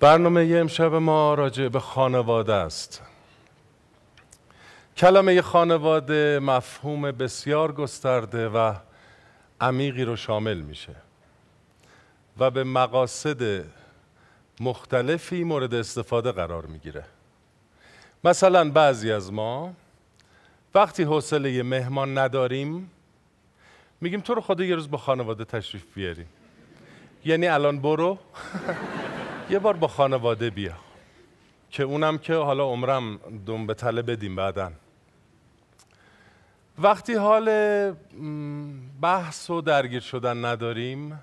برنامه امشب ما راجع به خانواده است کلمه خانواده مفهوم بسیار گسترده و عمیقی رو شامل میشه و به مقاصد مختلفی مورد استفاده قرار میگیره مثلا بعضی از ما وقتی حوصله مهمان نداریم میگیم تو رو خدا یه روز با خانواده تشریف بیاری یعنی الان برو یه بار با خانواده بیا که اونم که حالا عمرم دوم به تله بدیم بعدا. وقتی حال بحث و درگیر شدن نداریم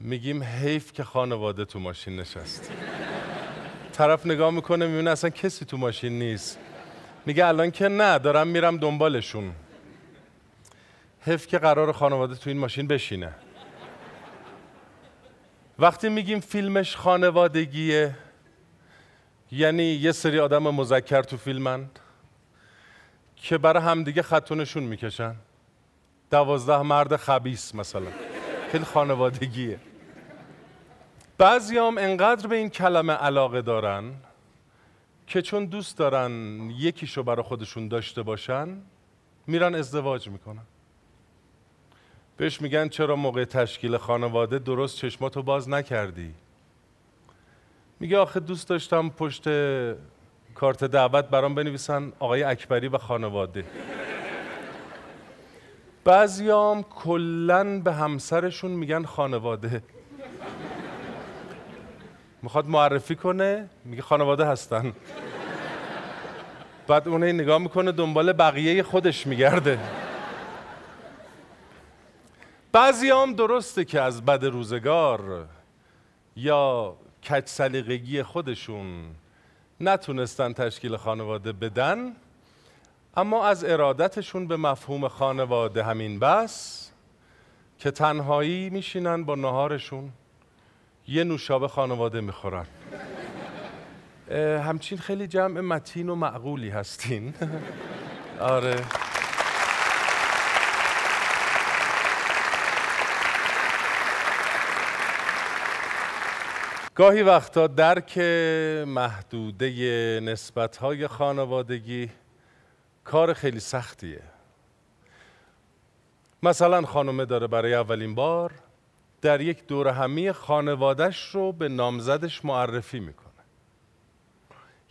میگیم حیف که خانواده تو ماشین نشست طرف نگاه میکنه میبینه اصلا کسی تو ماشین نیست میگه الان که نه دارم میرم دنبالشون حف که قرار خانواده تو این ماشین بشینه وقتی میگیم فیلمش خانوادگیه یعنی یه سری آدم مذکر تو فیلمند که برای همدیگه خطونشون میکشن دوازده مرد خبیس مثلا خیلی خانوادگیه بعضی هم انقدر به این کلمه علاقه دارن که چون دوست دارن یکیشو برای خودشون داشته باشن میرن ازدواج میکنن بهش میگن چرا موقع تشکیل خانواده درست چشماتو باز نکردی میگه آخه دوست داشتم پشت کارت دعوت برام بنویسن آقای اکبری و خانواده بعضیام کلا به همسرشون میگن خانواده میخواد معرفی کنه میگه خانواده هستن بعد اون نگاه میکنه دنبال بقیه خودش میگرده بعضی هم درسته که از بد روزگار یا کچ سلیقگی خودشون نتونستن تشکیل خانواده بدن اما از ارادتشون به مفهوم خانواده همین بس که تنهایی میشینن با نهارشون یه نوشابه خانواده میخورن همچین خیلی جمع متین و معقولی هستین آره گاهی وقتا درک محدوده نسبتهای خانوادگی کار خیلی سختیه مثلا خانمه داره برای اولین بار در یک دور همی خانوادش رو به نامزدش معرفی میکنه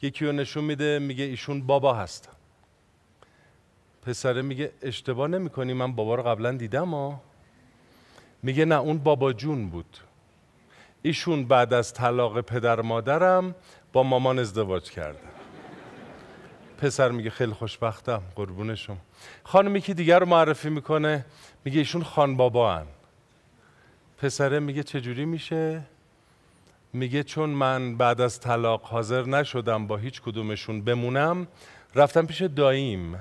یکی رو نشون میده میگه ایشون بابا هستن پسره میگه اشتباه نمیکنی من بابا رو قبلا دیدم ها میگه نه اون بابا جون بود ایشون بعد از طلاق پدر مادرم با مامان ازدواج کرده. پسر میگه خیلی خوشبختم قربونشم خانمی که دیگر رو معرفی میکنه میگه ایشون خان بابا هن. پسره میگه چجوری میشه؟ میگه چون من بعد از طلاق حاضر نشدم با هیچ کدومشون بمونم رفتم پیش داییم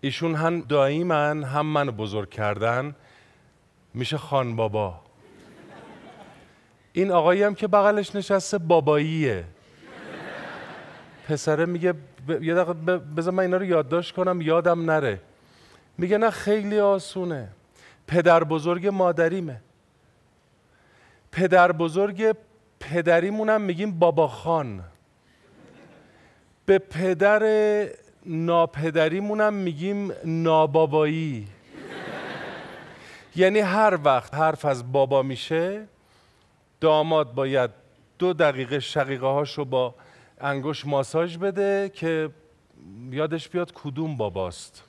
ایشون هم دایی هم منو بزرگ کردن میشه خان بابا این آقایی هم که بغلش نشسته باباییه پسره میگه یه دقیقه بذار من اینا رو یادداشت کنم یادم نره میگه نه خیلی آسونه پدر بزرگ مادریمه پدر بزرگ پدریمونم میگیم بابا خان به پدر ناپدریمونم میگیم نابابایی یعنی هر وقت حرف از بابا میشه داماد باید دو دقیقه شقیقه هاشو رو با انگوش ماساژ بده که یادش بیاد کدوم باباست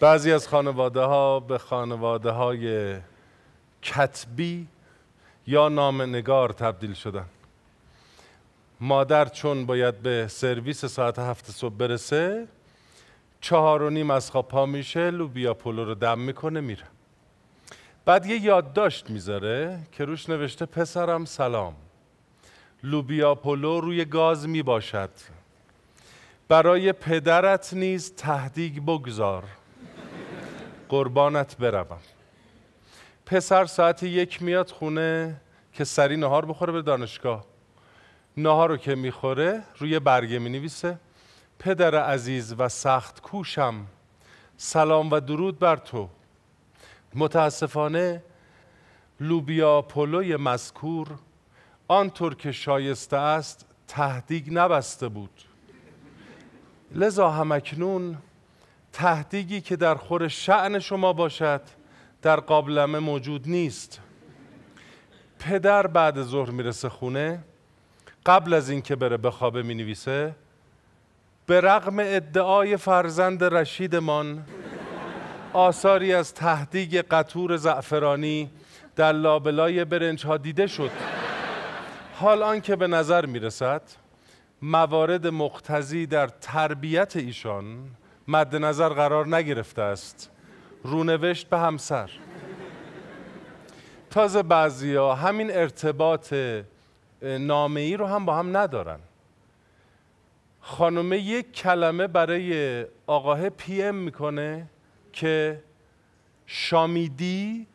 بعضی از خانواده ها به خانواده های کتبی یا نگار تبدیل شدن مادر چون باید به سرویس ساعت هفت صبح برسه چهار و نیم از خواب پا میشه لوبیا پلو رو دم میکنه میره بعد یه یادداشت میذاره که روش نوشته پسرم سلام لوبیا پلو روی گاز می باشد برای پدرت نیز تهدیگ بگذار قربانت بروم پسر ساعت یک میاد خونه که سری نهار بخوره به دانشگاه نهار رو که میخوره روی برگه می پدر عزیز و سخت کوشم سلام و درود بر تو متاسفانه لوبیا پلوی مذکور آنطور که شایسته است تهدیگ نبسته بود لذا همکنون تهدیگی که در خور شعن شما باشد در قابلمه موجود نیست پدر بعد ظهر میرسه خونه قبل از اینکه بره به خوابه می نویسه به رغم ادعای فرزند رشیدمان آثاری از تهدیگ قطور زعفرانی در لابلای برنج دیده شد حال آنکه به نظر می رسد موارد مقتضی در تربیت ایشان مد نظر قرار نگرفته است رونوشت به همسر تازه بعضیا همین ارتباط نامه ای رو هم با هم ندارن خانومه یک کلمه برای آقاه پی ام میکنه که شامیدی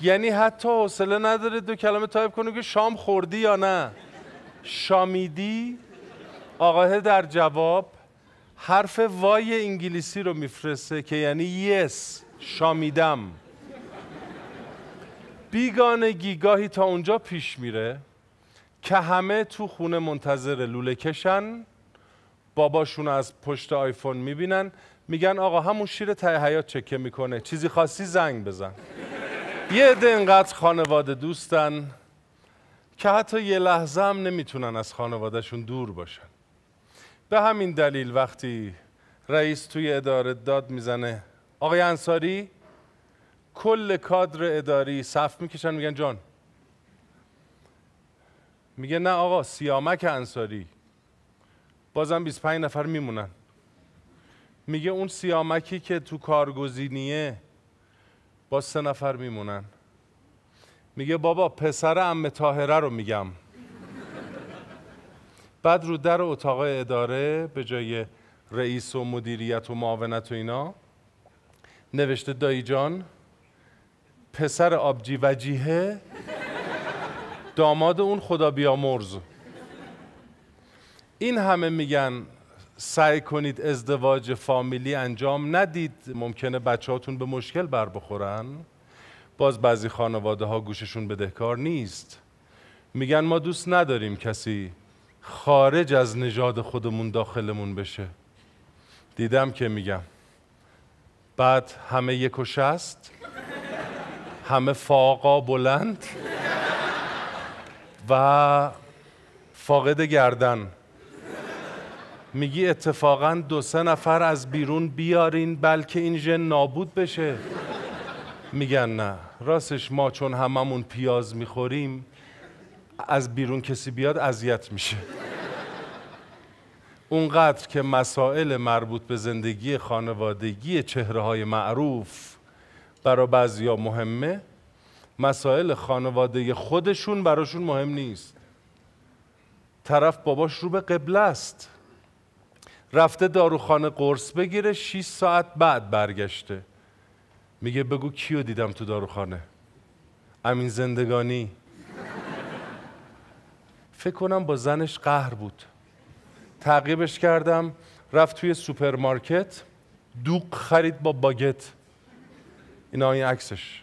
یعنی حتی حوصله نداره دو کلمه تایپ کنه که شام خوردی یا نه شامیدی آقاه در جواب حرف وای انگلیسی رو میفرسته که یعنی یس شامیدم بیگانگی گاهی تا اونجا پیش میره که همه تو خونه منتظر لوله کشن باباشون از پشت آیفون میبینن میگن آقا همون شیر تای حیات چکه میکنه چیزی خاصی زنگ بزن یه عده انقدر خانواده دوستن که حتی یه لحظه هم نمیتونن از خانوادهشون دور باشن به همین دلیل وقتی رئیس توی اداره داد میزنه آقای انصاری کل کادر اداری صف میکشن میگن جان میگه نه آقا سیامک انصاری بازم 25 نفر میمونن میگه اون سیامکی که تو کارگزینیه با سه نفر میمونن میگه بابا پسر ام تاهره رو میگم بعد رو در اتاق اداره به جای رئیس و مدیریت و معاونت و اینا نوشته دایی جان پسر آبجی وجیهه داماد اون خدا بیا مرز این همه میگن سعی کنید ازدواج فامیلی انجام ندید ممکنه بچهاتون به مشکل بر بخورن باز بعضی خانواده ها گوششون بدهکار نیست میگن ما دوست نداریم کسی خارج از نژاد خودمون داخلمون بشه دیدم که میگم بعد همه یک و شست همه فاقا بلند و فاقد گردن میگی اتفاقا دو سه نفر از بیرون بیارین بلکه این ژن نابود بشه میگن نه راستش ما چون هممون پیاز میخوریم از بیرون کسی بیاد اذیت میشه اونقدر که مسائل مربوط به زندگی خانوادگی چهره های معروف برا بعضیا مهمه مسائل خانواده خودشون براشون مهم نیست طرف باباش رو به قبله است رفته داروخانه قرص بگیره 6 ساعت بعد برگشته میگه بگو کیو دیدم تو داروخانه امین زندگانی فکر کنم با زنش قهر بود تعقیبش کردم رفت توی سوپرمارکت دوغ خرید با باگت اینا این عکسش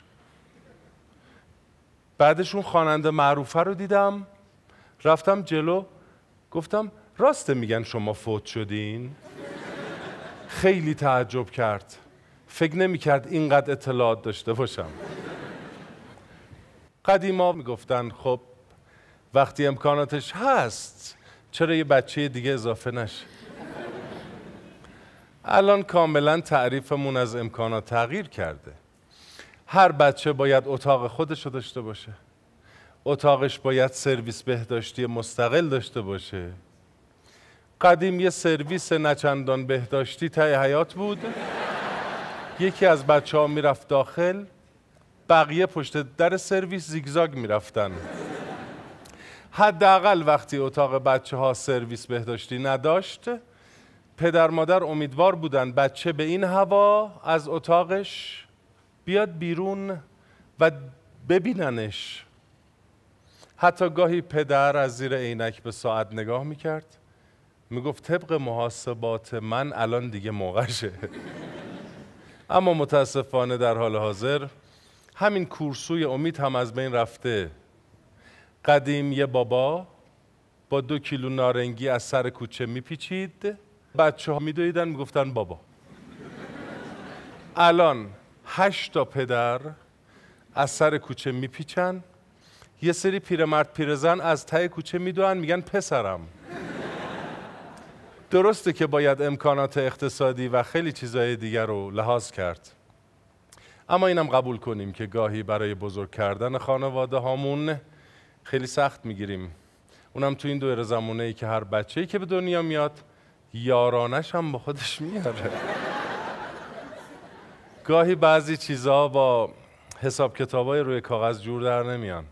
بعدشون خواننده معروفه رو دیدم رفتم جلو گفتم راسته میگن شما فوت شدین خیلی تعجب کرد فکر نمیکرد اینقدر اطلاعات داشته باشم قدیما میگفتن خب وقتی امکاناتش هست چرا یه بچه دیگه اضافه نشه الان کاملا تعریفمون از امکانات تغییر کرده هر بچه باید اتاق خودش رو داشته باشه اتاقش باید سرویس بهداشتی مستقل داشته باشه قدیم یه سرویس نچندان بهداشتی تای حیات بود یکی از بچه ها میرفت داخل بقیه پشت در سرویس زیگزاگ میرفتن حداقل وقتی اتاق بچه ها سرویس بهداشتی نداشت پدر مادر امیدوار بودن بچه به این هوا از اتاقش بیاد بیرون و ببیننش حتی گاهی پدر از زیر عینک به ساعت نگاه میکرد میگفت طبق محاسبات من الان دیگه موقعشه اما متاسفانه در حال حاضر همین کورسوی امید هم از بین رفته قدیم یه بابا با دو کیلو نارنگی از سر کوچه میپیچید بچه ها میدویدن میگفتن بابا الان هشت تا پدر از سر کوچه میپیچن یه سری پیرمرد پیرزن از ته کوچه میدونن میگن پسرم درسته که باید امکانات اقتصادی و خیلی چیزهای دیگر رو لحاظ کرد اما اینم قبول کنیم که گاهی برای بزرگ کردن خانواده هامون خیلی سخت میگیریم اونم تو این دور زمونه ای که هر ای که به دنیا میاد یارانش هم با خودش میاره گاهی بعضی چیزها با حساب های روی کاغذ جور در نمیان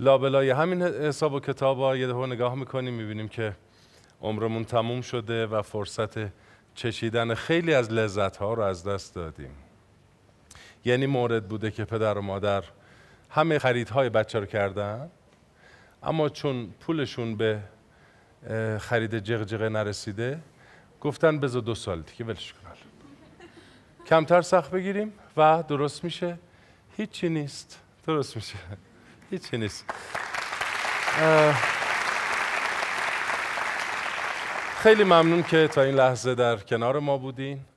لابلای همین حساب و کتاب ها یه نگاه میکنیم میبینیم که عمرمون تموم شده و فرصت چشیدن خیلی از لذت ها رو از دست دادیم یعنی مورد بوده که پدر و مادر همه خریدهای بچه رو کردن اما چون پولشون به خرید جغجغه نرسیده گفتن بذار دو سال دیگه ولش کن کمتر سخت بگیریم و درست میشه هیچی نیست درست میشه هیچی نیست خیلی ممنون که تا این لحظه در کنار ما بودین